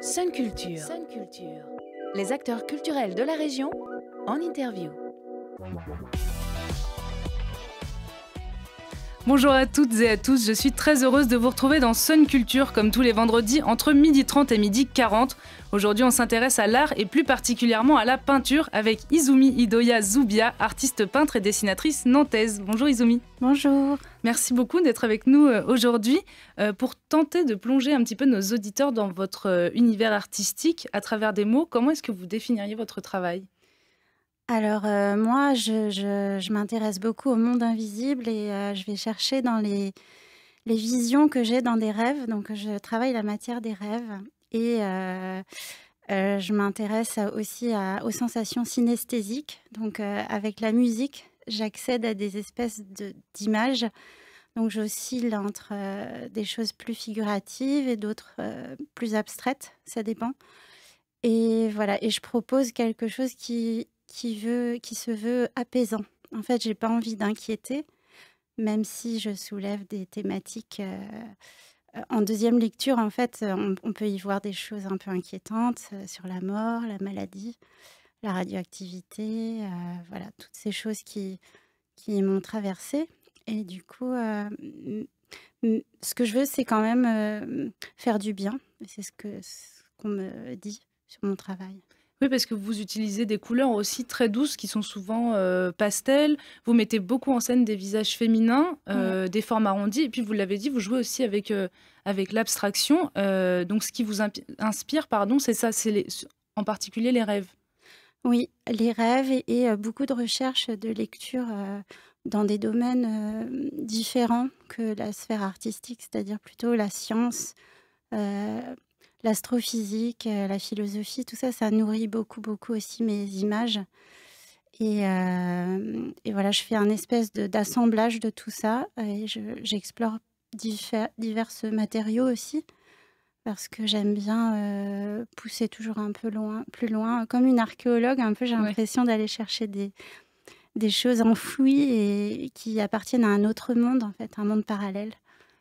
Sun Culture. Les acteurs culturels de la région en interview. Bonjour à toutes et à tous, je suis très heureuse de vous retrouver dans Sun Culture comme tous les vendredis entre midi h 30 et midi h 40 Aujourd'hui on s'intéresse à l'art et plus particulièrement à la peinture avec Izumi Idoya Zubia, artiste peintre et dessinatrice nantaise. Bonjour Izumi. Bonjour. Merci beaucoup d'être avec nous euh, aujourd'hui euh, pour tenter de plonger un petit peu nos auditeurs dans votre euh, univers artistique à travers des mots. Comment est-ce que vous définiriez votre travail alors moi, je, m'intéresse beaucoup au monde invisible et je vais chercher dans les, visions que j'ai dans des rêves. Donc je travaille la matière des rêves et je m'intéresse aussi aux sensations synesthésiques. Donc avec la musique, j'accède à des espèces d'images. Donc j'oscille entre euh, des choses plus figuratives et d'autres euh, plus abstraites, ça dépend. Et voilà, et je propose quelque chose qui, qui, veut, qui se veut apaisant. En fait, j'ai pas envie d'inquiéter, même si je soulève des thématiques. Euh, en deuxième lecture, en fait, on, peut y voir des choses un peu inquiétantes sur la mort, la maladie la radioactivité, euh, voilà, toutes ces choses qui, qui m'ont traversée. Et du coup, euh, ce que je veux, c'est quand même euh, faire du bien. C'est ce qu'on me dit sur mon travail. Oui, parce que vous utilisez des couleurs aussi très douces qui sont souvent pastels. Vous mettez beaucoup en scène des visages féminins, des formes arrondies. Et puis, vous l'avez dit, vous jouez aussi avec, avec l'abstraction. donc, ce qui vous inspire, pardon, c'est ça, c'est en particulier les rêves. Oui, les rêves et, euh, beaucoup de recherches de lecture euh, dans des domaines euh, différents que la sphère artistique, c'est-à-dire plutôt la science, l'astrophysique, la philosophie, tout ça, ça nourrit beaucoup, beaucoup aussi mes images. Et, voilà, je fais un espèce d'assemblage de, tout ça et j'explore divers, matériaux aussi parce que j'aime bien pousser toujours un peu loin, plus loin. Comme une archéologue, un peu, j'ai l'impression d'aller chercher des, des choses enfouies et qui appartiennent à un autre monde, en fait, un monde parallèle.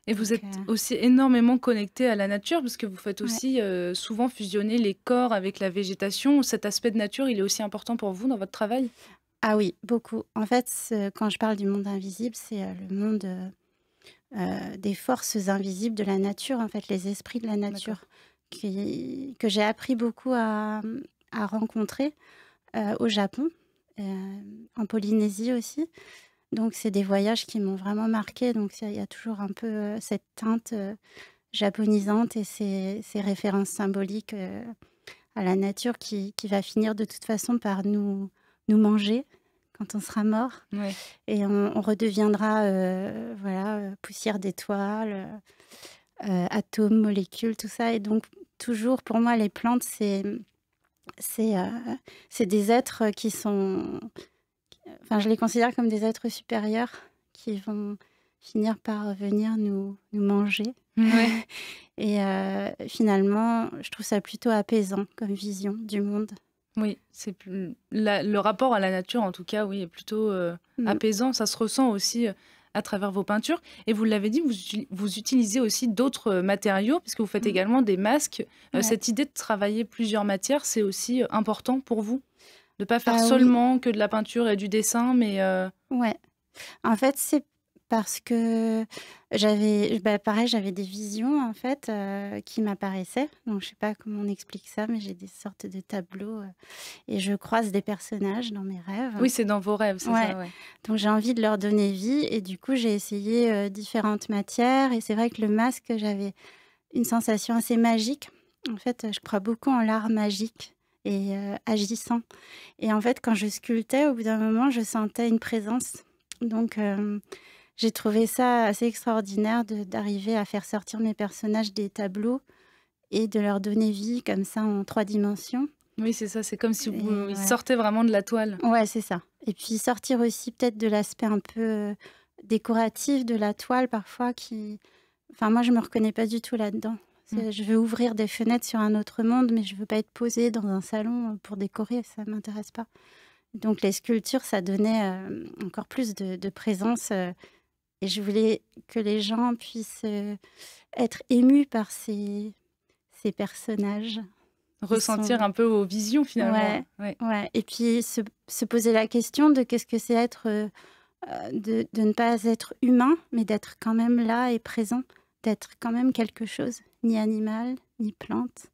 Et vous êtes aussi énormément connectée à la nature, parce que vous faites aussi souvent fusionner les corps avec la végétation. Cet aspect de nature, il est aussi important pour vous dans votre travail Ah oui, beaucoup. En fait, quand je parle du monde invisible, c'est le monde euh, des forces invisibles de la nature, en fait, les esprits de la nature, que j'ai appris beaucoup à, rencontrer euh, au Japon, euh, en Polynésie aussi. Donc, c'est des voyages qui m'ont vraiment marqué. Donc, il y, a toujours un peu cette teinte japonisante et ces, références symboliques à la nature qui, qui, va finir de toute façon par nous, nous manger quand on sera mort. Et on, redeviendra euh, voilà, euh, poussière d'étoiles, euh, atomes, molécules, tout ça. Et donc, toujours, pour moi, les plantes, c'est, des êtres qui sont... Enfin, je les considère comme des êtres supérieurs qui vont finir par venir nous, nous manger. Et finalement, je trouve ça plutôt apaisant comme vision du monde. Oui, c'est le rapport à la nature, en tout cas, oui, est plutôt euh, mm. apaisant. Ça se ressent aussi euh, à travers vos peintures. Et vous l'avez dit, vous, utilisez aussi d'autres euh, matériaux, puisque vous faites mm. également des masques. Cette idée de travailler plusieurs matières, c'est aussi important pour vous De ne pas faire bah seulement que de la peinture et du dessin, mais... Ouais. En fait, c'est parce que j'avais, bah, pareil, j'avais des visions en fait euh, qui m'apparaissaient. Donc je sais pas comment on explique ça, mais j'ai des sortes de tableaux euh, et je croise des personnages dans mes rêves. Oui, c'est dans vos rêves, c'est ça. Donc j'ai envie de leur donner vie et du coup j'ai essayé euh, différentes matières et c'est vrai que le masque, j'avais une sensation assez magique. En fait, je crois beaucoup en l'art magique et agissant. Et en fait, quand je sculptais, au bout d'un moment, je sentais une présence. Donc j'ai trouvé ça assez extraordinaire d'arriver à faire sortir mes personnages des tableaux et de leur donner vie comme ça en trois dimensions. Oui, c'est ça, c'est comme si vous sortaient vraiment de la toile. Ouais, c'est ça. Et puis sortir aussi peut-être de l'aspect un peu euh, décoratif de la toile parfois qui... Enfin, moi, je me reconnais pas du tout là-dedans. Mm. Je veux ouvrir des fenêtres sur un autre monde, mais je veux pas être posée dans un salon euh, pour décorer, ça m'intéresse pas. Donc les sculptures, ça donnait euh, encore plus de, présence. Et je voulais que les gens puissent euh, être émus par ces, personnages. Ressentir un peu aux visions finalement. Ouais, ouais. Et puis se, poser la question de qu'est-ce que c'est être, euh, euh, de, ne pas être humain, mais d'être quand même là et présent, d'être quand même quelque chose, ni animal, ni plante,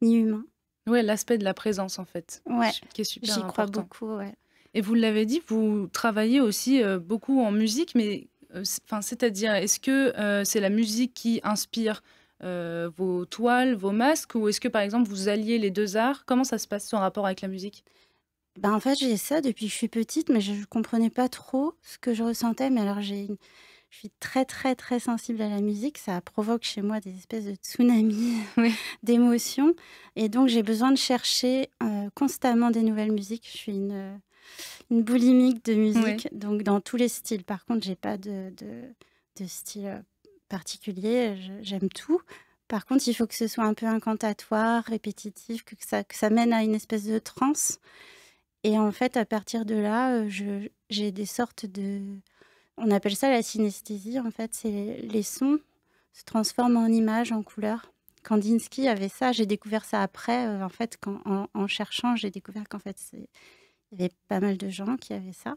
ni humain. Ouais, l'aspect de la présence en fait, ouais, qui est super J'y crois beaucoup, ouais. Et vous l'avez dit, vous travaillez aussi beaucoup en musique, mais euh, c'est-à-dire, est-ce que euh, c'est la musique qui inspire euh, vos toiles, vos masques, ou est-ce que par exemple vous alliez les deux arts Comment ça se passe son rapport avec la musique ben en fait, j'ai ça depuis que je suis petite, mais je ne comprenais pas trop ce que je ressentais. Mais alors, j'ai je suis très, très, très sensible à la musique. Ça provoque chez moi des espèces de tsunamis d'émotions. Et donc, j'ai besoin de chercher constamment des nouvelles musiques. Je suis une une boulimique de musique, donc dans tous les styles. Par contre, j'ai pas de, de, style euh, particulier, j'aime tout. Par contre, il faut que ce soit un peu incantatoire, répétitif, que ça, que ça mène à une espèce de transe. Et en fait, à partir de là, euh, j'ai des sortes de... On appelle ça la synesthésie, en fait, c'est les sons se transforment en images, en couleurs. Kandinsky avait ça, j'ai découvert ça après, euh, en fait, quand, en, en cherchant, j'ai découvert qu'en fait, c'est il y avait pas mal de gens qui avaient ça.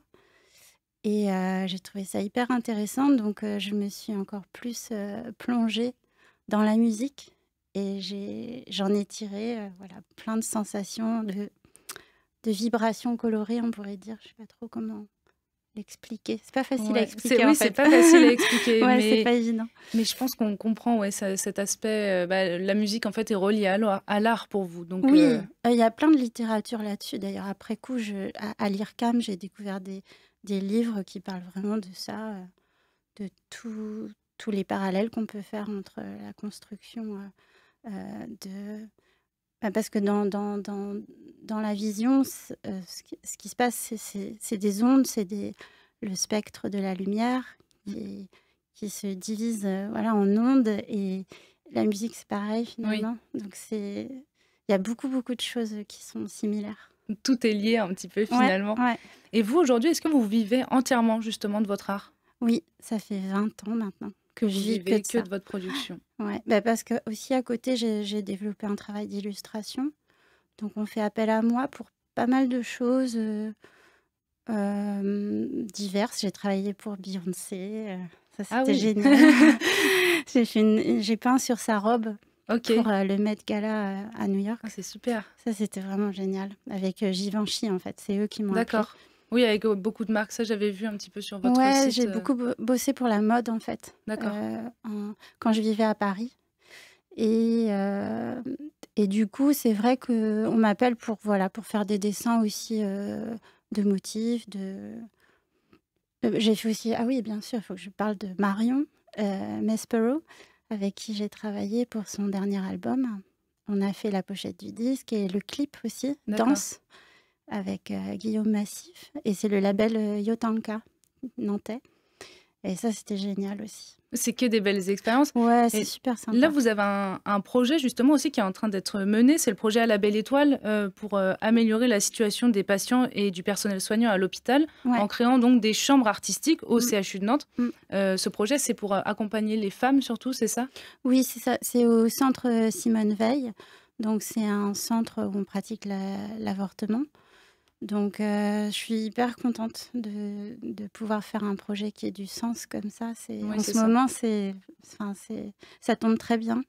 Et euh, j'ai trouvé ça hyper intéressant. Donc, euh, je me suis encore plus euh, plongée dans la musique. Et j'en ai, tiré voilà, plein de sensations, de, de vibrations colorées, on pourrait dire. Je ne sais pas trop comment l'expliquer. C'est pas facile à expliquer. c'est pas facile à expliquer. mais, pas évident. Mais je pense qu'on comprend ouais, cet aspect. Euh, bah, la musique, en fait, est reliée à l'art pour vous. Donc, oui, euh, euh, il y a plein de littérature là-dessus. D'ailleurs, après coup, je, à, l'IRCAM, j'ai découvert des, des, livres qui parlent vraiment de ça, de tous les parallèles qu'on peut faire entre la construction de bah, parce que dans, dans, dans, la vision, euh, ce, qui, se passe, c'est des ondes, c'est le spectre de la lumière mmh. qui, qui se divise euh, voilà, en ondes. Et la musique, c'est pareil finalement. Donc c'est il y a beaucoup, beaucoup de choses qui sont similaires. Tout est lié un petit peu finalement. Et vous, aujourd'hui, est-ce que vous vivez entièrement justement de votre art Oui, ça fait 20 ans maintenant que je vis que de, votre production. Ouais, bah, parce que aussi à côté, j'ai développé un travail d'illustration. Donc on fait appel à moi pour pas mal de choses euh, euh, diverses. J'ai travaillé pour Beyoncé, euh, ça ah c'était génial. j'ai peint sur sa robe. Pour le Met Gala à New York. Ah, c'est super. Ça, c'était vraiment génial. Avec Givenchy, en fait. C'est eux qui m'ont. D'accord. Oui, avec euh, beaucoup de marques, ça j'avais vu un petit peu sur votre ouais, site. j'ai euh. beaucoup bossé pour la mode en fait. D'accord. Euh, quand je vivais à Paris. Et, et du coup, c'est vrai qu'on m'appelle pour, voilà, pour faire des dessins aussi de motifs. De... J'ai fait aussi, ah oui, bien sûr, il faut que je parle de Marion Mespero, avec qui j'ai travaillé pour son dernier album. On a fait la pochette du disque et le clip aussi, Danse avec euh, Guillaume Massif. Et c'est le label euh, Yotanka nantais. Et ça, c'était génial aussi. C'est que des belles expériences. Ouais, c'est super sympa. Là, vous avez un, projet justement aussi qui est en train d'être mené. C'est le projet à la Belle Étoile euh, pour améliorer la situation des patients et du personnel soignant à l'hôpital en créant donc des chambres artistiques au mm. CHU de Nantes. Mm. ce projet, c'est pour accompagner les femmes surtout, c'est ça Oui, c'est ça. C'est au centre Simone Veil. Donc, c'est un centre où on pratique l'avortement. Donc, euh, je suis hyper contente de, pouvoir faire un projet qui ait du sens comme ça. C'est, en ce moment, c'est, ça tombe très bien.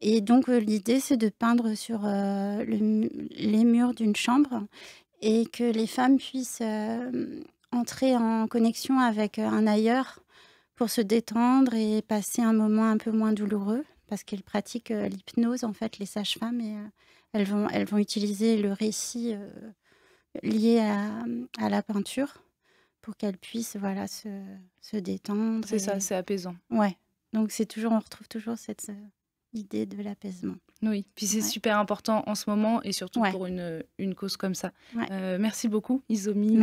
Et donc, euh, l'idée, c'est de peindre sur euh, les murs d'une chambre et que les femmes puissent entrer en connexion avec un ailleurs pour se détendre et passer un moment un peu moins douloureux parce qu'elles pratiquent l'hypnose, en fait, les sages-femmes, et elles, vont, elles vont utiliser le récit liées à, la peinture pour qu'elle puisse voilà se, détendre. C'est ça, c'est apaisant. Ouais. Donc c'est toujours, on retrouve toujours cette, euh, l'idée de l'apaisement. Oui, puis c'est super important en ce moment et surtout pour une, une, cause comme ça. Euh, merci beaucoup Isomi,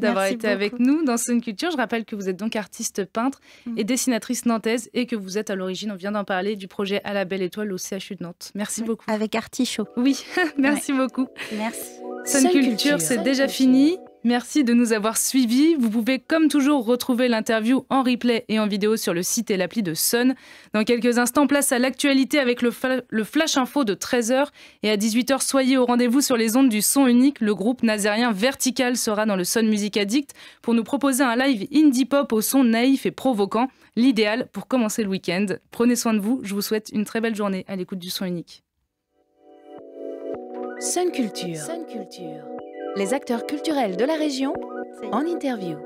d'avoir été avec nous dans Sun Culture. Je rappelle que vous êtes donc artiste peintre mm. et dessinatrice nantaise et que vous êtes à l'origine, on vient d'en parler, du projet À la belle étoile au CHU de Nantes. Merci beaucoup. Avec Artichaut. Oui, merci beaucoup. Merci. Sun Culture, c'est déjà fini. Merci de nous avoir suivis. Vous pouvez comme toujours retrouver l'interview en replay et en vidéo sur le site et l'appli de Sun. Dans quelques instants, place à l'actualité avec le, Flash Info de 13h. Et à 18h, soyez au rendez-vous sur les ondes du son unique. Le groupe nazérien Vertical sera dans le Sun Music Addict pour nous proposer un live indie pop au son naïf et provoquant. L'idéal pour commencer le week-end. Prenez soin de vous. Je vous souhaite une très belle journée à l'écoute du son unique. Sun Culture les acteurs culturels de la région en interview.